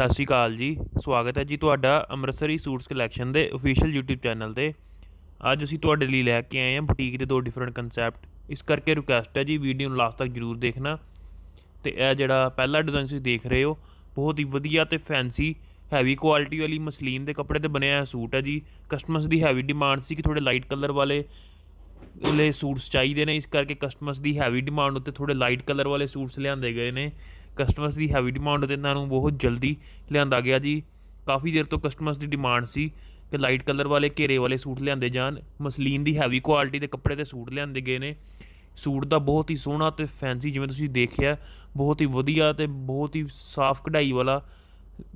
ਸਤਿ ਸ਼੍ਰੀ ਅਕਾਲ ਜੀ ਸਵਾਗਤ ਹੈ ਜੀ ਤੁਹਾਡਾ ਅੰਮ੍ਰਿਤਸਰੀ ਸੂਟਸ ਕਲੈਕਸ਼ਨ ਦੇ ਅਫੀਸ਼ੀਅਲ YouTube ਚੈਨਲ ਤੇ ਅੱਜ ਅਸੀਂ ਤੁਹਾਡੇ ਲਈ ਲੈ ਕੇ ਆਏ ਹਾਂ ਬੁਟੀਕ ਦੇ ਦੋ ਡਿਫਰੈਂਟ ਕਨਸੈਪਟ ਇਸ ਕਰਕੇ ਰਿਕੁਐਸਟ ਹੈ ਜੀ ਵੀਡੀਓ ਨੂੰ ਲਾਸਟ ਤੱਕ ਜ਼ਰੂਰ ਦੇਖਣਾ ਤੇ ਇਹ ਜਿਹੜਾ ਪਹਿਲਾ ਡਿਜ਼ਾਈਨ ਤੁਸੀਂ ਦੇਖ ਰਹੇ ਹੋ ਬਹੁਤ ਹੀ ਵਧੀਆ ਤੇ ਫੈਂਸੀ ਹੈਵੀ ਕੁਆਲਿਟੀ ਵਾਲੀ ਮਸਲੀਨ ਦੇ ਕੱਪੜੇ ਤੇ ਬਣਿਆ ਹੋਇਆ ਸੂਟ ਹੈ ਜੀ ਕਸਟਮਰਸ ਦੀ ਹੈਵੀ ਡਿਮਾਂਡ ਸੀ ਕਿ ਥੋੜੇ ਲਾਈਟ ਕਲਰ ਵਾਲੇ ਉਲੇ ਸੂਟਸ ਚਾਹੀਦੇ ਨੇ ਇਸ ਕਰਕੇ ਕਸਟਮਰਸ ਦੀ ਹੈਵੀ ਡਿਮਾਂਡ ਉੱਤੇ ਥੋੜੇ ਲਾਈਟ ਕਲਰ ਵਾਲੇ ਸੂਟਸ ਲਿਆਂਦੇ ਗਏ ਨੇ ਕਸਟਮਰਸ ਦੀ ਹੈਵੀ ਡਿਮਾਂਡ ਤੇ ਇਹਨਾਂ ਨੂੰ ਬਹੁਤ ਜਲਦੀ ਲਿਆਂਦਾ ਗਿਆ ਜੀ ਕਾਫੀ ਦੇਰ ਤੋਂ ਕਸਟਮਰਸ ਦੀ ਡਿਮਾਂਡ ਸੀ ਕਿ ਲਾਈਟ ਕਲਰ ਵਾਲੇ ਘੇਰੇ ਵਾਲੇ ਸੂਟ ਲਿਆਂਦੇ ਜਾਣ ਮਸਲੀਨ ਦੀ ਹੈਵੀ ਕੁਆਲਿਟੀ ਦੇ ਕੱਪੜੇ ਦੇ ਸੂਟ ਲਿਆਂਦੇ ਗਏ ਨੇ ਸੂਟ ਦਾ ਬਹੁਤ ਹੀ ਸੋਹਣਾ ਤੇ ਫੈਂਸੀ ਜਿਵੇਂ ਤੁਸੀਂ ਦੇਖਿਆ ਬਹੁਤ ਹੀ ਵਧੀਆ ਤੇ ਬਹੁਤ ਹੀ ਸਾਫ਼ ਕਢਾਈ ਵਾਲਾ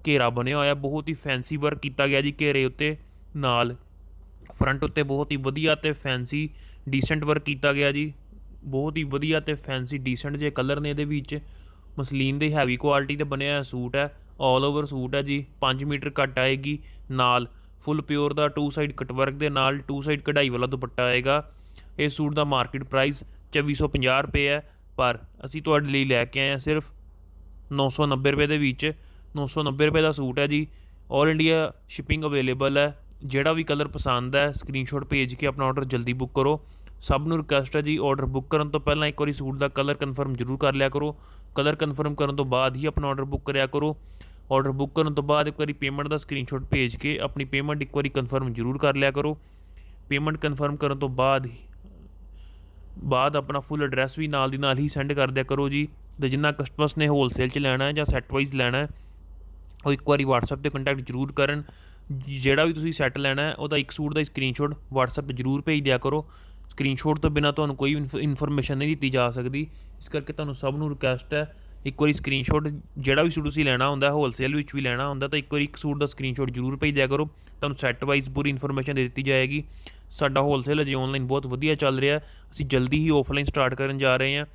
ਘੇਰਾ ਬਣਿਆ ਹੋਇਆ ਬਹੁਤ ਹੀ ਫੈਂਸੀ ਵਰਕ ਕੀਤਾ ਗਿਆ ਜੀ ਘੇਰੇ ਉੱਤੇ ਨਾਲ ਫਰੰਟ ਉੱਤੇ ਬਹੁਤ ਹੀ ਵਧੀਆ ਤੇ ਫੈਂਸੀ ਡੀਸੈਂਟ ਵਰਕ ਕੀਤਾ ਗਿਆ ਜੀ ਬਹੁਤ ਹੀ ਵਧੀਆ ਤੇ ਫੈਂਸੀ ਡੀਸੈਂਟ ਜੇ ਕਲਰ ਨੇ ਇਹਦੇ ਵਿੱਚ ਮਸਲੀਨ ਦੇ ਹੈਵੀ ਕੁਆਲਿਟੀ ਦੇ ਬਣਿਆ ਹੋਇਆ ਸੂਟ ਹੈ 올 ਓਵਰ ਸੂਟ ਹੈ ਜੀ 5 ਮੀਟਰ ਕੱਟ ਆਏਗੀ ਨਾਲ ਫੁੱਲ ਪਿਓਰ ਦਾ ਟੂ ਸਾਈਡ ਕਟਵਰਕ ਦੇ ਨਾਲ ਟੂ ਸਾਈਡ ਕਢਾਈ ਵਾਲਾ ਦੁਪੱਟਾ ਆਏਗਾ ਇਸ ਸੂਟ ਦਾ ਮਾਰਕੀਟ ਪ੍ਰਾਈਸ 2450 ਰੁਪਏ ਹੈ ਪਰ ਅਸੀਂ ਤੁਹਾਡੇ ਲਈ ਲੈ ਕੇ ਆਏ ਹਾਂ ਸਿਰਫ 990 ਰੁਪਏ ਦੇ ਵਿੱਚ 990 ਰੁਪਏ ਦਾ ਸੂਟ ਹੈ ਜੀ 올 ਇੰਡੀਆ ਸ਼ਿਪਿੰਗ ਅਵੇਲੇਬਲ ਹੈ ਜਿਹੜਾ ਵੀ ਕਲਰ ਪਸੰਦ ਹੈ ਸਕਰੀਨਸ਼ਾਟ ਭੇਜ ਕੇ ਆਪਣਾ ਆਰਡਰ ਜਲਦੀ ਬੁੱਕ ਕਰੋ ਸਭ ਨੂੰ ਰਿਕਵੈਸਟ ਹੈ ਜੀ ਆਰਡਰ ਬੁੱਕ ਕਰਨ ਤੋਂ ਪਹਿਲਾਂ ਇੱਕ ਵਾਰੀ ਸੂਟ ਦਾ ਕਲਰ ਕਨਫਰਮ ਜ਼ਰੂਰ ਕਰ ਲਿਆ ਕਰੋ ਕਲਰ ਕਨਫਰਮ ਕਰਨ ਤੋਂ ਬਾਅਦ ਹੀ ਆਪਣਾ ਆਰਡਰ ਬੁੱਕ ਕਰਿਆ ਕਰੋ ਆਰਡਰ ਬੁੱਕ ਕਰਨ ਤੋਂ ਬਾਅਦ ਇੱਕ ਵਾਰੀ ਪੇਮੈਂਟ ਦਾ ਸਕਰੀਨਸ਼ਾਟ ਭੇਜ ਕੇ ਆਪਣੀ ਪੇਮੈਂਟ ਇੱਕ ਵਾਰੀ ਕਨਫਰਮ ਜ਼ਰੂਰ ਕਰ ਲਿਆ ਕਰੋ ਪੇਮੈਂਟ ਕਨਫਰਮ ਕਰਨ ਤੋਂ ਬਾਅਦ ਬਾਅਦ ਆਪਣਾ ਫੁੱਲ ਐਡਰੈਸ ਵੀ ਨਾਲ ਦੀ ਨਾਲ ਹੀ ਸੈਂਡ ਕਰ ਦਿਆ ਕਰੋ ਜੀ ਤੇ ਜਿੰਨਾ ਕਸਟਮਰਸ ਨੇ ਹੋਲਸੇਲ 'ਚ ਲੈਣਾ ਹੈ ਜਾਂ ਸੈੱਟ ਵਾਈਜ਼ ਲੈਣਾ ਹੈ ਉਹ ਇੱਕ ਵਾਰੀ WhatsApp ਤੇ ਕੰਟੈਕਟ ਜ਼ਰੂਰ ਕਰਨ ਜਿਹੜਾ ਵੀ ਤੁਸੀਂ ਸੈੱਟ ਲੈਣਾ ਹੈ ਉਹਦਾ ਇੱਕ ਸੂਟ ਦਾ ਸਕਰੀਨਸ਼ਾਟ WhatsApp ਤੇ ਜ਼ਰੂਰ ਭੇਜ ਦਿਆ ਕਰੋ ਸਕਰੀਨਸ਼ਾਟ ਤੋਂ ਬਿਨਾ ਤੁਹਾਨੂੰ ਕੋਈ ਇਨਫੋਰਮੇਸ਼ਨ ਨਹੀਂ ਦਿੱਤੀ ਜਾ ਸਕਦੀ ਇਸ ਕਰਕੇ ਤੁਹਾਨੂੰ ਸਭ ਨੂੰ ਰਿਕਵੈਸਟ ਹੈ ਇੱਕ ਵਾਰੀ ਸਕਰੀਨਸ਼ਾਟ ਜਿਹੜਾ ਵੀ ਸੂਟ ਤੁਸੀਂ ਲੈਣਾ ਹੁੰਦਾ ਹੋਲਸੇਲ ਵਿੱਚ ਵੀ ਲੈਣਾ ਹੁੰਦਾ ਤਾਂ ਇੱਕ ਵਾਰੀ ਇੱਕ ਸੂਟ ਦਾ ਸਕਰੀਨਸ਼ਾਟ ਜ਼ਰੂਰ ਭੇਜਿਆ ਕਰੋ ਤੁਹਾਨੂੰ ਸੈੱਟ ਵਾਈਜ਼ ਪੂਰੀ ਇਨਫੋਰਮੇਸ਼ਨ ਦੇ ਦਿੱਤੀ ਜਾਏਗੀ ਸਾਡਾ ਹੋਲਸੇਲ ਅਜੇ ਆਨਲਾਈਨ ਬਹੁਤ ਵਧੀਆ ਚੱਲ ਰਿਹਾ ਅਸੀਂ ਜਲਦੀ ਹੀ ਆਫਲਾਈਨ ਸਟਾਰਟ ਕਰਨ ਜਾ ਰਹੇ ਹਾਂ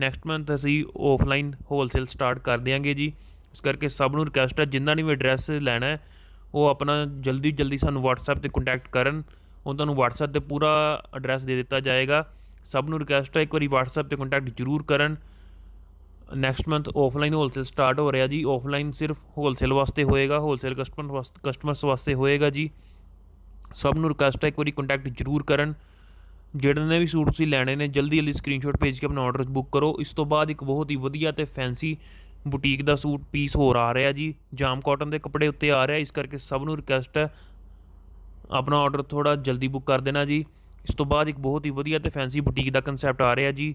ਨੈਕਸਟ ਮੰਥ ਅਸੀਂ ਆਫਲਾਈਨ ਹੋਲਸੇਲ ਸਟਾਰਟ ਕਰ ਦਿਆਂਗੇ ਜੀ ਇਸ ਕਰਕੇ ਸਭ ਨੂੰ ਰਿਕਵੈਸਟ ਹੈ ਜਿੰਨਾ ਨੇ ਵੀ ਐਡਰੈਸ ਲੈਣਾ ਹੈ ਉਹ ਆਪਣਾ ਜਲਦੀ ਜਲਦੀ ਸਾਨੂੰ WhatsApp ਤੇ ਕੰਟੈਕਟ ਕਰਨ ਉਹ ਤੁਹਾਨੂੰ WhatsApp ਤੇ ਪੂਰਾ ਐਡਰੈਸ ਦੇ ਦਿੱਤਾ ਜਾਏਗਾ ਸਭ ਨੂੰ ਰਿਕਵੈਸਟ ਹੈ ਇੱਕ ਵਾਰੀ WhatsApp ਤੇ ਕੰਟੈਕਟ ਜ਼ਰੂਰ ਕਰਨ next month offline wholesale start ਹੋ ਰਿਹਾ ਜੀ ਆਫਲਾਈਨ ਸਿਰਫ ਹੋਲਸੇਲ ਵਾਸਤੇ ਹੋਏਗਾ ਹੋਲਸੇਲ ਕਸਟਮਰ ਕਸਟਮਰਸ ਵਾਸਤੇ ਹੋਏਗਾ ਜੀ ਸਭ ਨੂੰ ਰਿਕਵੈਸਟ ਹੈ ਇੱਕ ਵਾਰੀ ਕੰਟੈਕਟ ਜ਼ਰੂਰ ਕਰਨ ਜਿਹੜੇ ਨੇ ਵੀ ਸੂਟ ਤੁਸੀਂ ਲੈਣੇ ਨੇ ਜਲਦੀ ਜਲਦੀ ਸਕਰੀਨਸ਼ਾਟ ਭੇਜ ਕੇ ਆਪਣਾ ਆਰਡਰ ਬੁੱਕ ਕਰੋ ਇਸ ਤੋਂ ਬਾਅਦ ਇੱਕ ਬਹੁਤ ਹੀ ਵਧੀਆ ਤੇ ਫੈਂਸੀ ਬੁਟੀਕ ਦਾ ਸੂਟ ਪੀਸ ਹੋਰ ਆ ਰਿਹਾ ਜੀ ਜਾਮ ਕਾਟਨ ਦੇ ਕੱਪੜੇ ਉੱਤੇ ਆ ਰਿਹਾ ਇਸ ਕਰਕੇ ਸਭ ਨੂੰ ਰਿਕਵੈਸਟ ਹੈ ਆਪਣਾ ਆਰਡਰ ਥੋੜਾ ਜਲਦੀ ਬੁੱਕ ਕਰ ਦੇਣਾ ਜੀ ਇਸ ਤੋਂ ਬਾਅਦ ਇੱਕ ਬਹੁਤ ਹੀ ਵਧੀਆ ਤੇ ਫੈਂਸੀ ਬੁਟੀਕ ਦਾ ਕਨਸੈਪਟ ਆ ਰਿਹਾ ਜੀ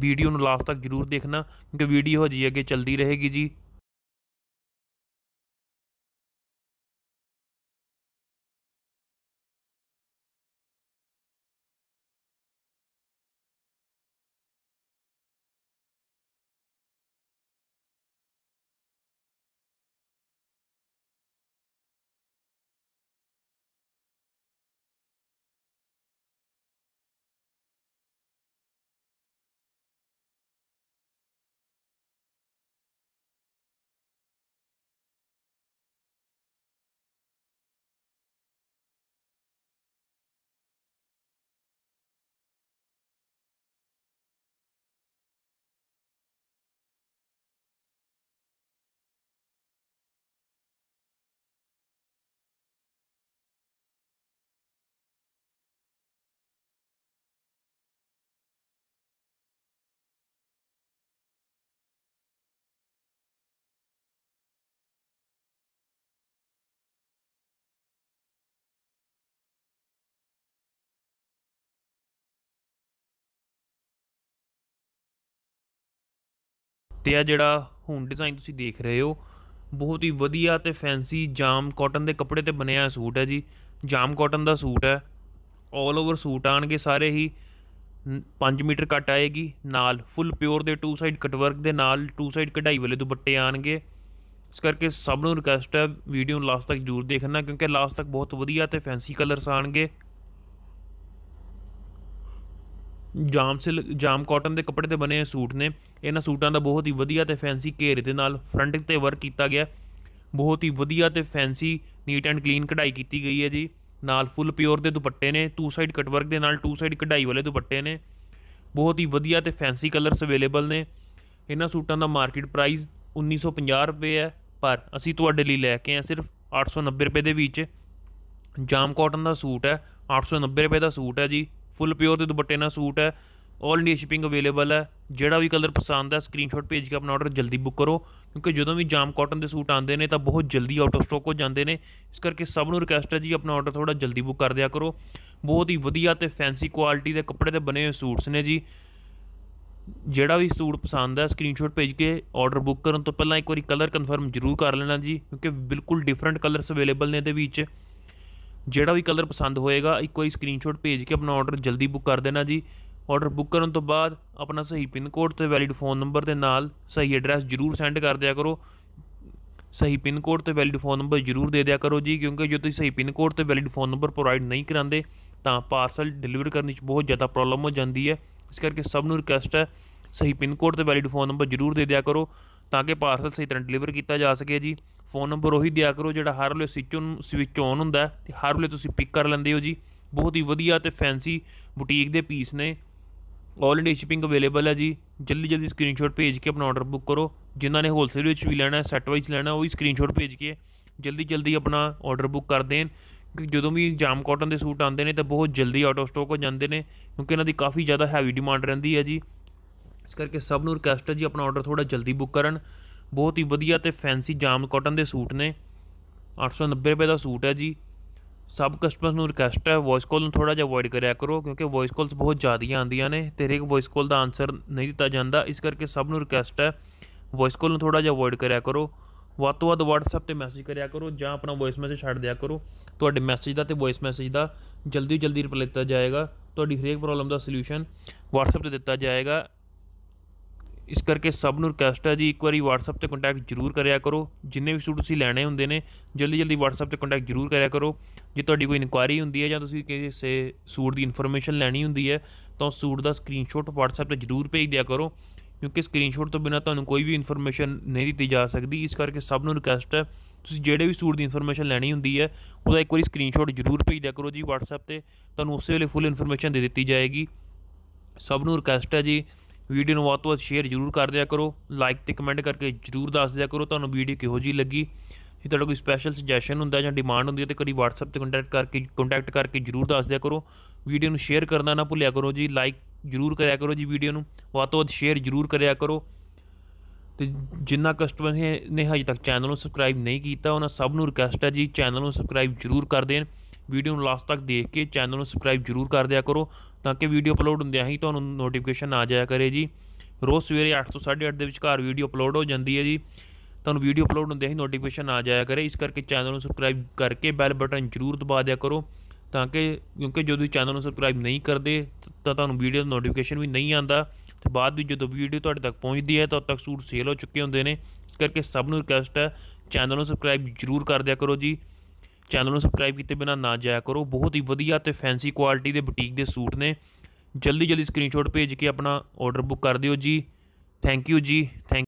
ਵੀਡੀਓ ਨੂੰ ਲਾਸਟ ਤੱਕ ਜ਼ਰੂਰ ਦੇਖਣਾ ਕਿਉਂਕਿ ਵੀਡੀਓ ਹਜੇ ਅੱਗੇ ਚੱਲਦੀ ਰਹੇਗੀ ਜੀ ਤੇ ਆ ਜਿਹੜਾ ਹੁਣ ਡਿਜ਼ਾਈਨ ਤੁਸੀਂ ਦੇਖ ਰਹੇ ਹੋ ਬਹੁਤ ਹੀ ਵਧੀਆ ਤੇ ਫੈਂਸੀ ਜਾਮ ਕਾਟਨ ਦੇ ਕੱਪੜੇ ਤੇ ਬਣਿਆ ਸੂਟ ਹੈ ਜੀ ਜਾਮ ਕਾਟਨ ਦਾ ਸੂਟ ਹੈ 올 ਓਵਰ ਸੂਟ ਆਣਗੇ ਸਾਰੇ ਹੀ 5 ਮੀਟਰ ਕੱਟ ਆਏਗੀ ਨਾਲ ਫੁੱਲ ਪਿਓਰ ਦੇ ਟੂ ਸਾਈਡ ਕਟਵਰਕ ਦੇ ਨਾਲ ਟੂ ਸਾਈਡ ਕਢਾਈ ਵਾਲੇ ਦੁਪੱਟੇ ਆਣਗੇ ਇਸ ਕਰਕੇ ਸਭ ਨੂੰ ਰਿਕਵੈਸਟ ਹੈ ਵੀਡੀਓ ਨੂੰ ਲਾਸਟ ਤੱਕ ਜ਼ਰੂਰ ਦੇਖਣਾ ਕਿਉਂਕਿ ਲਾਸਟ ਤੱਕ ਬਹੁਤ ਵਧੀਆ ਤੇ ਫੈਂਸੀ ਕਲਰਸ ਆਣਗੇ ਜਾਮ ਸਿਲ ਜਾਮ ਕਾਟਨ ਦੇ ਕੱਪੜੇ ਤੇ ਬਣੇ ਹੋਏ ਸੂਟ ਨੇ ਇਹਨਾਂ ਸੂਟਾਂ ਦਾ ਬਹੁਤ ਹੀ ਵਧੀਆ ਤੇ ਫੈਂਸੀ ਘੇਰੇ ਦੇ ਨਾਲ ਫਰੰਟ ਤੇ ਵਰਕ ਕੀਤਾ ਗਿਆ ਬਹੁਤ ਹੀ ਵਧੀਆ ਤੇ ਫੈਂਸੀ ਨੀਟ ਐਂਡ ਕਲੀਨ ਕਢਾਈ ਕੀਤੀ ਗਈ ਹੈ ਜੀ ਨਾਲ ਫੁੱਲ ਪਿਓਰ ਦੇ ਦੁਪੱਟੇ ਨੇ ਟੂ ਸਾਈਡ ਕਟਵਰਕ ਦੇ ਨਾਲ ਟੂ ਸਾਈਡ ਕਢਾਈ ਵਾਲੇ ਦੁਪੱਟੇ ਨੇ ਬਹੁਤ ਹੀ ਵਧੀਆ ਤੇ ਫੈਂਸੀ ਕਲਰਸ ਅਵੇਲੇਬਲ ਨੇ ਇਹਨਾਂ ਸੂਟਾਂ ਦਾ ਮਾਰਕੀਟ ਪ੍ਰਾਈਸ 1950 ਰੁਪਏ ਹੈ ਪਰ ਅਸੀਂ ਤੁਹਾਡੇ ਲਈ ਲੈ ਕੇ ਆਏ ਸਿਰਫ 890 ਰੁਪਏ ਦੇ ਵਿੱਚ ਜਾਮ ਕਾਟਨ ਦਾ ਸੂਟ ਹੈ 890 ਰੁਪਏ ਦਾ ਸੂਟ ਹੈ ਜੀ ਫੁੱਲ ਪਿਓਰ ਦੇ ਦੁਪੱਟੇ ਨਾਲ ਸੂਟ ਹੈ ਆਲ ਇੰਡੀਆ ਸ਼ਿਪਿੰਗ ਅਵੇਲੇਬਲ ਹੈ ਜਿਹੜਾ ਵੀ ਕਲਰ ਪਸੰਦ ਹੈ ਸਕਰੀਨਸ਼ਾਟ ਭੇਜ ਕੇ ਆਪਣਾ ਆਰਡਰ ਜਲਦੀ ਬੁੱਕ ਕਰੋ ਕਿਉਂਕਿ ਜਦੋਂ ਵੀ ਜਾਮ ਕਾਟਨ ਦੇ ਸੂਟ ਆਉਂਦੇ ਨੇ ਤਾਂ ਬਹੁਤ ਜਲਦੀ ਆਊਟ ਆਫ ਸਟਾਕ ਹੋ ਜਾਂਦੇ ਨੇ ਇਸ ਕਰਕੇ ਸਭ ਨੂੰ ਰਿਕਵੈਸਟ ਹੈ ਜੀ ਆਪਣਾ ਆਰਡਰ ਥੋੜਾ ਜਲਦੀ ਬੁੱਕ ਕਰ ਦਿਆ ਕਰੋ ਬਹੁਤ ਹੀ ਵਧੀਆ ਤੇ ਫੈਂਸੀ ਕੁਆਲਿਟੀ ਦੇ ਕੱਪੜੇ ਦੇ ਬਣੇ ਹੋਏ ਸੂਟਸ ਨੇ ਜੀ ਜਿਹੜਾ ਵੀ ਸੂਟ ਪਸੰਦ ਹੈ ਸਕਰੀਨਸ਼ਾਟ ਭੇਜ ਕੇ ਆਰਡਰ ਬੁੱਕ ਕਰਨ ਤੋਂ ਪਹਿਲਾਂ ਇੱਕ ਵਾਰੀ ਕਲਰ ਕਨਫਰਮ ਜ਼ਰੂਰ ਕਰ ਲੈਣਾ ਜੀ ਕਿਉਂਕਿ ਬਿਲਕੁਲ ਡਿਫਰੈਂਟ ਕਲਰਸ ਅਵੇਲੇਬਲ ਨੇ ਇਹਦੇ ਵਿੱਚ ਜਿਹੜਾ ਵੀ ਕਲਰ ਪਸੰਦ ਹੋਏਗਾ ਇੱਕ ਵਾਰੀ ਸਕਰੀਨਸ਼ਾਟ ਭੇਜ ਕੇ ਆਪਣਾ ਆਰਡਰ ਜਲਦੀ ਬੁੱਕ ਕਰ ਦੇਣਾ ਜੀ ਆਰਡਰ ਬੁੱਕ ਕਰਨ ਤੋਂ ਬਾਅਦ ਆਪਣਾ ਸਹੀ ਪਿਨ ਕੋਡ ਤੇ ਵੈਲਿਡ ਫੋਨ ਨੰਬਰ ਦੇ ਨਾਲ ਸਹੀ ਐਡਰੈਸ ਜ਼ਰੂਰ ਸੈਂਡ ਕਰ ਦਿਆ ਕਰੋ ਸਹੀ ਪਿਨ ਕੋਡ ਤੇ ਵੈਲਿਡ ਫੋਨ ਨੰਬਰ ਜ਼ਰੂਰ ਦੇ ਦਿਆ ਕਰੋ ਜੀ ਕਿਉਂਕਿ ਜੇ ਤੁਸੀਂ ਸਹੀ ਪਿਨ ਕੋਡ ਤੇ ਵੈਲਿਡ ਫੋਨ ਨੰਬਰ ਪ੍ਰੋਵਾਈਡ ਨਹੀਂ ਕਰਾਂਦੇ ਤਾਂ ਪਾਰਸਲ ਡਿਲੀਵਰ ਕਰਨ ਵਿੱਚ ਬਹੁਤ ਜ਼ਿਆਦਾ ਪ੍ਰੋਬਲਮ ਹੋ ਜਾਂਦੀ ਹੈ ਇਸ ਕਰਕੇ ਸਭ ਨੂੰ ਰਿਕਵੈਸਟ ਹੈ ਸਹੀ ਪਿਨ ਕੋਡ ਤੇ ਵੈਲਿਡ ਫੋਨ ਨੰਬਰ ਜ਼ਰੂਰ ਦੇ ਦਿਆ ਕਰੋ ਤਾਂ ਕਿ ਪਾਰਸਲ ਸਹੀ ਤਰ੍ਹਾਂ ਡਿਲੀਵਰ ਕੀਤਾ ਜਾ ਸਕੇ ਜੀ ਫੋਨ ਨੰਬਰ ਉਹੀ ਦਿਆ ਕਰੋ ਜਿਹੜਾ ਹਰ ਵੇਲੇ ਸਵਿਚ ਨੂੰ ਸਵਿਚ ਆਨ ਹੁੰਦਾ ਤੇ ਹਰ ਵੇਲੇ ਤੁਸੀਂ ਪਿਕ ਕਰ ਲੈਂਦੇ ਹੋ ਜੀ ਬਹੁਤ ਹੀ ਵਧੀਆ ਤੇ ਫੈਂਸੀ ਬੁਟੀਕ ਦੇ ਪੀਸ ਨੇ ਆਲ ਇੰਡੀਆ ਸ਼ਿਪਿੰਗ ਅਵੇਲੇਬਲ ਹੈ ਜੀ ਜਲਦੀ ਜਲਦੀ ਸਕਰੀਨਸ਼ਾਟ ਭੇਜ ਕੇ ਆਪਣਾ ਆਰਡਰ ਬੁੱਕ ਕਰੋ ਜਿਨ੍ਹਾਂ ਨੇ ਹੋਲਸੇਲ ਵਿੱਚ ਵੀ ਲੈਣਾ ਹੈ ਸੈਟ ਵਾਈਜ਼ ਲੈਣਾ ਉਹ ਵੀ ਸਕਰੀਨਸ਼ਾਟ ਭੇਜ ਕੇ ਜਲਦੀ ਜਲਦੀ ਆਪਣਾ ਆਰਡਰ ਬੁੱਕ ਕਰ ਦੇਣ ਕਿ ਜਦੋਂ ਵੀ ਜਾਮ ਕਾਟਨ ਦੇ ਸੂਟ ਆਉਂਦੇ ਨੇ ਤਾਂ ਬਹੁਤ ਜਲਦੀ ਆਊਟ ਆਫ ਸਟਾਕ ਹੋ ਜਾਂਦੇ ਨੇ ਕਿਉਂਕਿ ਇਹਨਾਂ ਦੀ ਕਾਫੀ ਜ਼ਿਆਦਾ ਹੈਵੀ ਡਿਮਾਂਡ ਰਹਿੰਦੀ ਹੈ ਜੀ ਇਸ ਕਰਕੇ ਸਭ ਨੂੰ ਰਿਕਵੈਸਟ ਹੈ ਜੀ ਆਪਣਾ ਆਰਡਰ ਥੋੜਾ ਜਲਦੀ ਬੁੱਕ ਕਰਨ ਬਹੁਤ ਹੀ ਵਧੀਆ ਤੇ ਫੈਂਸੀ ਜਾਮ ਕਾਟਨ ਦੇ ਸੂਟ ਨੇ 890 ਰੁਪਏ ਦਾ ਸੂਟ ਹੈ ਜੀ ਸਭ ਕਸਟਮਰਸ ਨੂੰ ਰਿਕਵੈਸਟ ਹੈ ਵੌਇਸ ਕਾਲ ਨੂੰ ਥੋੜਾ ਜਿਹਾ ਅਵੋਇਡ ਕਰਿਆ ਕਰੋ ਕਿਉਂਕਿ ਵੌਇਸ ਕਾਲਸ ਬਹੁਤ ਜ਼ਿਆਦੀਆਂ ਆਉਂਦੀਆਂ ਨੇ ਤੇ ਹਰੇਕ ਵੌਇਸ ਕਾਲ ਦਾ ਆਨਸਰ ਨਹੀਂ ਦਿੱਤਾ ਜਾਂਦਾ ਇਸ ਕਰਕੇ ਸਭ ਨੂੰ ਰਿਕਵੈਸਟ ਹੈ ਵੌਇਸ ਕਾਲ ਨੂੰ ਥੋੜਾ ਜਿਹਾ ਅਵੋਇਡ ਕਰਿਆ ਕਰੋ ਵੱਧ ਤੋਂ ਵੱਧ WhatsApp ਤੇ ਮੈਸੇਜ ਕਰਿਆ ਕਰੋ ਜਾਂ ਆਪਣਾ ਵੌਇਸ ਮੈਸੇਜ ਛੱਡ ਦਿਆ ਕਰੋ ਤੁਹਾਡੇ ਮੈਸੇਜ ਦਾ ਤੇ ਵੌਇਸ ਮੈਸੇਜ ਦਾ ਜਲਦੀ ਜਲਦੀ ਰਿਪਲਾਈ ਦਿੱਤਾ ਜਾਏਗਾ ਤੁਹਾਡੀ ਹਰੇਕ ਪ੍ਰੋਬਲਮ ਦਾ ਸੋਲੂਸ਼ਨ WhatsApp ਤੇ ਦਿੱਤਾ ਜਾਏਗਾ ਇਸ ਕਰਕੇ ਸਭ ਨੂੰ ਰਿਕਵੈਸਟ ਹੈ ਜੀ ਇੱਕ ਵਾਰੀ WhatsApp ਤੇ ਕੰਟੈਕਟ ਜ਼ਰੂਰ ਕਰਿਆ ਕਰੋ ਜਿੰਨੇ ਵੀ ਸੂਟ ਤੁਸੀਂ ਲੈਣੇ ਹੁੰਦੇ ਨੇ ਜਲਦੀ ਜਲਦੀ WhatsApp ਤੇ ਕੰਟੈਕਟ ਜ਼ਰੂਰ ਕਰਿਆ ਕਰੋ ਜੇ ਤੁਹਾਡੀ ਕੋਈ ਇਨਕੁਆਇਰੀ ਹੁੰਦੀ ਹੈ ਜਾਂ ਤੁਸੀਂ ਕਿਸੇ ਸੂਟ ਦੀ ਇਨਫੋਰਮੇਸ਼ਨ ਲੈਣੀ ਹੁੰਦੀ ਹੈ ਤਾਂ ਸੂਟ ਦਾ ਸਕਰੀਨਸ਼ਾਟ WhatsApp ਤੇ ਜ਼ਰੂਰ ਭੇਜ ਦਿਆ ਕਰੋ ਕਿਉਂਕਿ ਸਕਰੀਨਸ਼ਾਟ ਤੋਂ ਬਿਨਾ ਤੁਹਾਨੂੰ ਕੋਈ ਵੀ ਇਨਫੋਰਮੇਸ਼ਨ ਨਹੀਂ ਦਿੱਤੀ ਜਾ ਸਕਦੀ ਇਸ ਕਰਕੇ ਸਭ ਨੂੰ ਰਿਕਵੈਸਟ ਹੈ ਤੁਸੀਂ ਜਿਹੜੇ ਵੀ ਸੂਟ ਦੀ ਇਨਫੋਰਮੇਸ਼ਨ ਲੈਣੀ ਹੁੰਦੀ ਹੈ ਉਹਦਾ ਇੱਕ ਵਾਰੀ ਸਕਰੀਨਸ਼ਾਟ ਜ਼ਰੂਰ ਭੇਜ ਦਿਆ ਕਰੋ ਜੀ WhatsApp ਤੇ ਤੁਹਾਨੂੰ ਉਸੇ ਵੇਲੇ ਫੁੱਲ ਇਨਫੋਰਮੇਸ਼ਨ ਦੇ ਦਿੱਤੀ ਜਾਏਗੀ ਸਭ ਨੂੰ ਰਿਕਵੈਸਟ ਹੈ ਜੀ ਵੀਡੀਓ ਨੂੰ ਵੱਧ ਤੋਂ ਵੱਧ ਸ਼ੇਅਰ ਜ਼ਰੂਰ ਕਰ ਦਿਆ ਕਰੋ ਲਾਈਕ ਤੇ ਕਮੈਂਟ ਕਰਕੇ ਜ਼ਰੂਰ ਦੱਸ ਦਿਆ ਕਰੋ ਤੁਹਾਨੂੰ ਵੀਡੀਓ ਕਿਹੋ ਜੀ ਲੱਗੀ ਜੇ ਤੁਹਾਡਾ ਕੋਈ ਸਪੈਸ਼ਲ ਸੁਜੈਸ਼ਨ ਹੁੰਦਾ ਜਾਂ ਡਿਮਾਂਡ ਹੁੰਦੀ ਹੈ ਤੇ ਕਰੀ WhatsApp ਤੇ ਕੰਟੈਕਟ ਕਰਕੇ ਕੰਟੈਕਟ ਕਰਕੇ ਜ਼ਰੂਰ ਦੱਸ ਦਿਆ ਕਰੋ ਵੀਡੀਓ ਨੂੰ ਸ਼ੇਅਰ ਕਰਨਾ ਨਾ ਭੁੱਲਿਆ ਕਰੋ ਜੀ ਲਾਈਕ ਜ਼ਰੂਰ ਕਰਿਆ ਕਰੋ ਜੀ ਵੀਡੀਓ ਨੂੰ ਵੱਧ ਤੋਂ ਵੱਧ ਸ਼ੇਅਰ ਜ਼ਰੂਰ ਕਰਿਆ ਕਰੋ ਤੇ ਜਿੰਨਾ ਕਸਟਮਰ ਨੇ ਹਜੇ ਤੱਕ ਚੈਨਲ ਨੂੰ ਸਬਸਕ੍ਰਾਈਬ ਨਹੀਂ ਕੀਤਾ ਉਹਨਾਂ ਸਭ ਨੂੰ ਰਿਕਵੈਸਟ ਹੈ ਜੀ ਚੈਨਲ ਨੂੰ ਸਬਸਕ੍ਰਾਈਬ ਜ਼ਰੂਰ ਕਰ ਦੇਣ ਵੀਡੀਓ ਨੂੰ ਲਾਸਟ ਤੱਕ ਦੇਖ ਕੇ ਚੈਨਲ ਨੂੰ ਸਬਸਕ੍ਰਾਈਬ ਜ਼ਰੂਰ ਕਰ ਦਿਆ ਕਰੋ ਤਾਂ ਕਿ ਵੀਡੀਓ ਅਪਲੋਡ ਹੁੰਦਿਆਂ ਹੀ ਤੁਹਾਨੂੰ ਨੋਟੀਫਿਕੇਸ਼ਨ ਆ ਜਾਇਆ ਕਰੇ ਜੀ ਰੋਜ਼ ਸਵੇਰੇ 8 ਤੋਂ 8:30 ਦੇ ਵਿਚਕਾਰ ਵੀਡੀਓ ਅਪਲੋਡ ਹੋ ਜਾਂਦੀ ਹੈ ਜੀ ਤੁਹਾਨੂੰ ਵੀਡੀਓ ਅਪਲੋਡ ਹੁੰਦਿਆਂ ਹੀ ਨੋਟੀਫਿਕੇਸ਼ਨ ਆ ਜਾਇਆ ਕਰੇ ਇਸ ਕਰਕੇ ਚੈਨਲ ਨੂੰ ਸਬਸਕ੍ਰਾਈਬ ਕਰਕੇ ਬੈਲ ਬਟਨ ਜ਼ਰੂਰ ਦਬਾ ਦਿਆ ਕਰੋ ਤਾਂ ਕਿ ਕਿਉਂਕਿ ਜਦੋਂ ਚੈਨਲ ਨੂੰ ਸਬਸਕ੍ਰਾਈਬ ਨਹੀਂ ਕਰਦੇ ਤਾਂ ਤੁਹਾਨੂੰ ਵੀਡੀਓ ਦਾ ਨੋਟੀਫਿਕੇਸ਼ਨ ਵੀ ਨਹੀਂ ਆਂਦਾ ਤੇ ਬਾਅਦ ਵਿੱਚ ਜਦੋਂ ਵੀਡੀਓ ਤੁਹਾਡੇ ਤੱਕ ਪਹੁੰਚਦੀ ਹੈ ਤਦ ਤੱਕ ਸੂਟ ਸੇਲ ਹੋ ਚੁੱਕੇ ਹੁੰਦੇ ਨੇ ਇਸ ਕਰਕੇ ਸਭ ਨੂੰ ਰਿਕਵੈਸਟ ਹੈ ਚੈਨਲ ਨੂੰ ਸਬਸਕ੍ਰਾਈਬ ਜ਼ਰੂਰ ਕਰ ਦਿਆ ਕਰੋ ਜੀ ਚੈਨਲ ਨੂੰ ਸਬਸਕ੍ਰਾਈਬ ਕੀਤੇ ਬਿਨਾ ਨਾ ਜਾਇਆ ਕਰੋ ਬਹੁਤ ਹੀ ਵਧੀਆ ਤੇ ਫੈਂਸੀ ਕੁਆਲਿਟੀ ਦੇ ਬੁਟੀਕ ਦੇ ਸੂਟ ਨੇ ਜਲਦੀ ਜਲਦੀ ਸਕਰੀਨਸ਼ਾਟ ਭੇਜ ਕੇ ਆਪਣਾ ਆਰਡਰ ਬੁੱਕ ਕਰ ਦਿਓ ਜੀ ਥੈਂਕ ਯੂ ਜੀ ਥੈਂਕ